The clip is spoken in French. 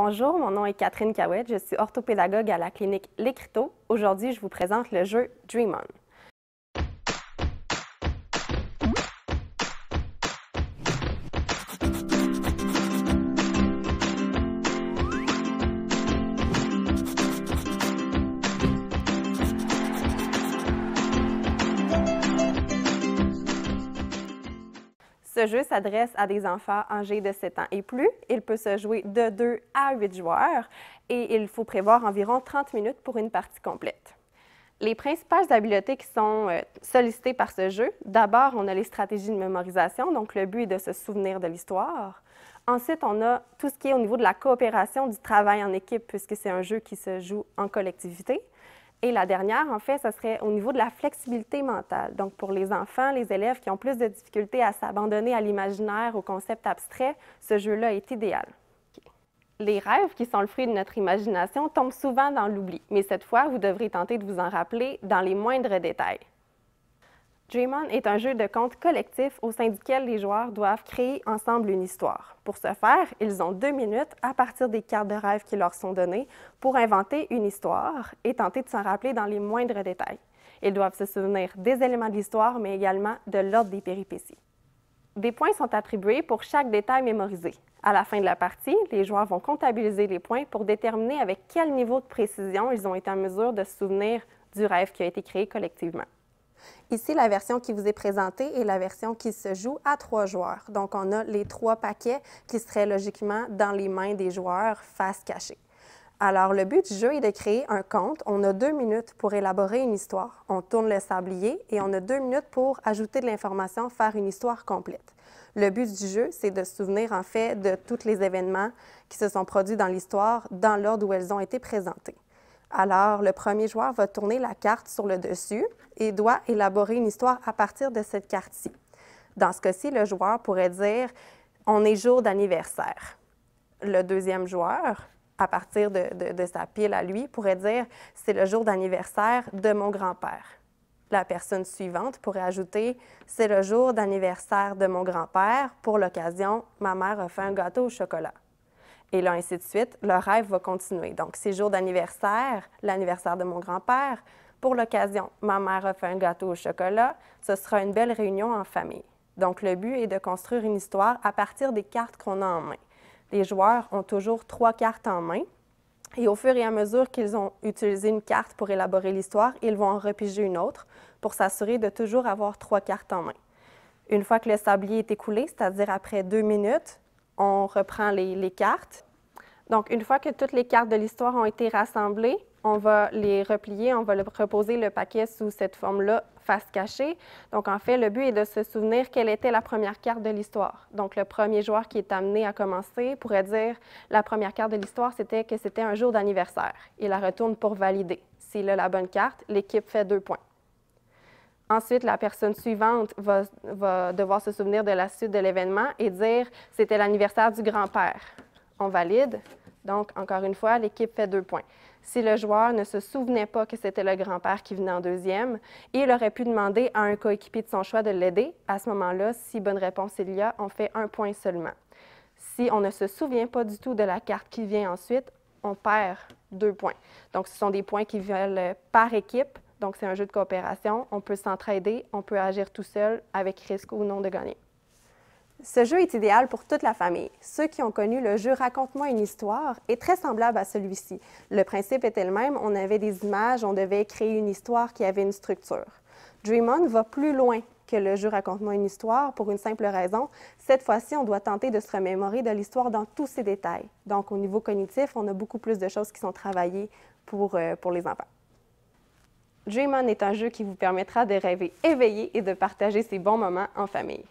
Bonjour, mon nom est Catherine Cahouette, je suis orthopédagogue à la clinique L'Écriteau. Aujourd'hui, je vous présente le jeu Dream On. Ce jeu s'adresse à des enfants âgés de 7 ans et plus. Il peut se jouer de 2 à 8 joueurs et il faut prévoir environ 30 minutes pour une partie complète. Les principales habiletés qui sont euh, sollicitées par ce jeu, d'abord, on a les stratégies de mémorisation, donc le but est de se souvenir de l'histoire. Ensuite, on a tout ce qui est au niveau de la coopération, du travail en équipe, puisque c'est un jeu qui se joue en collectivité. Et la dernière, en fait, ce serait au niveau de la flexibilité mentale. Donc, pour les enfants, les élèves qui ont plus de difficultés à s'abandonner à l'imaginaire, au concept abstrait, ce jeu-là est idéal. Les rêves qui sont le fruit de notre imagination tombent souvent dans l'oubli, mais cette fois, vous devrez tenter de vous en rappeler dans les moindres détails. Dream On est un jeu de compte collectif au sein duquel les joueurs doivent créer ensemble une histoire. Pour ce faire, ils ont deux minutes à partir des cartes de rêve qui leur sont données pour inventer une histoire et tenter de s'en rappeler dans les moindres détails. Ils doivent se souvenir des éléments de l'histoire, mais également de l'ordre des péripéties. Des points sont attribués pour chaque détail mémorisé. À la fin de la partie, les joueurs vont comptabiliser les points pour déterminer avec quel niveau de précision ils ont été en mesure de se souvenir du rêve qui a été créé collectivement. Ici, la version qui vous est présentée est la version qui se joue à trois joueurs. Donc, on a les trois paquets qui seraient logiquement dans les mains des joueurs face cachée. Alors, le but du jeu est de créer un conte. On a deux minutes pour élaborer une histoire. On tourne le sablier et on a deux minutes pour ajouter de l'information, faire une histoire complète. Le but du jeu, c'est de se souvenir en fait de tous les événements qui se sont produits dans l'histoire dans l'ordre où elles ont été présentées. Alors, le premier joueur va tourner la carte sur le dessus et doit élaborer une histoire à partir de cette carte-ci. Dans ce cas-ci, le joueur pourrait dire On est jour d'anniversaire. Le deuxième joueur, à partir de, sa pile à lui, pourrait dire C'est le jour d'anniversaire de mon grand-père. La personne suivante pourrait ajouter C'est le jour d'anniversaire de mon grand-père. Pour l'occasion, ma mère a fait un gâteau au chocolat. Et là, ainsi de suite, le rêve va continuer. Donc, ces jours d'anniversaire, l'anniversaire de mon grand-père, pour l'occasion, ma mère a fait un gâteau au chocolat, ce sera une belle réunion en famille. Donc, le but est de construire une histoire à partir des cartes qu'on a en main. Les joueurs ont toujours trois cartes en main. Et au fur et à mesure qu'ils ont utilisé une carte pour élaborer l'histoire, ils vont en repiger une autre pour s'assurer de toujours avoir trois cartes en main. Une fois que le sablier est écoulé, c'est-à-dire après deux minutes, on reprend les, cartes. Donc, une fois que toutes les cartes de l'histoire ont été rassemblées, on va les replier, on va reposer le paquet sous cette forme-là, face cachée. Donc, en fait, le but est de se souvenir quelle était la première carte de l'histoire. Donc, le premier joueur qui est amené à commencer pourrait dire la première carte de l'histoire, c'était que c'était un jour d'anniversaire. Il la retourne pour valider. S'il a la bonne carte, l'équipe fait deux points. Ensuite, la personne suivante va, devoir se souvenir de la suite de l'événement et dire c'était l'anniversaire du grand-père. On valide. Donc, encore une fois, l'équipe fait deux points. Si le joueur ne se souvenait pas que c'était le grand-père qui venait en deuxième, il aurait pu demander à un coéquipier de son choix de l'aider. À ce moment-là, si bonne réponse il y a, on fait un point seulement. Si on ne se souvient pas du tout de la carte qui vient ensuite, on perd deux points. Donc, ce sont des points qui viennent par équipe donc, c'est un jeu de coopération. On peut s'entraider, on peut agir tout seul, avec risque ou non de gagner. Ce jeu est idéal pour toute la famille. Ceux qui ont connu le jeu Raconte-moi une histoire est très semblable à celui-ci. Le principe est le même, on avait des images, on devait créer une histoire qui avait une structure. Dream On va plus loin que le jeu Raconte-moi une histoire pour une simple raison. Cette fois-ci, on doit tenter de se remémorer de l'histoire dans tous ses détails. Donc, au niveau cognitif, on a beaucoup plus de choses qui sont travaillées pour, euh, pour les enfants. Dream On est un jeu qui vous permettra de rêver éveillé et de partager ces bons moments en famille.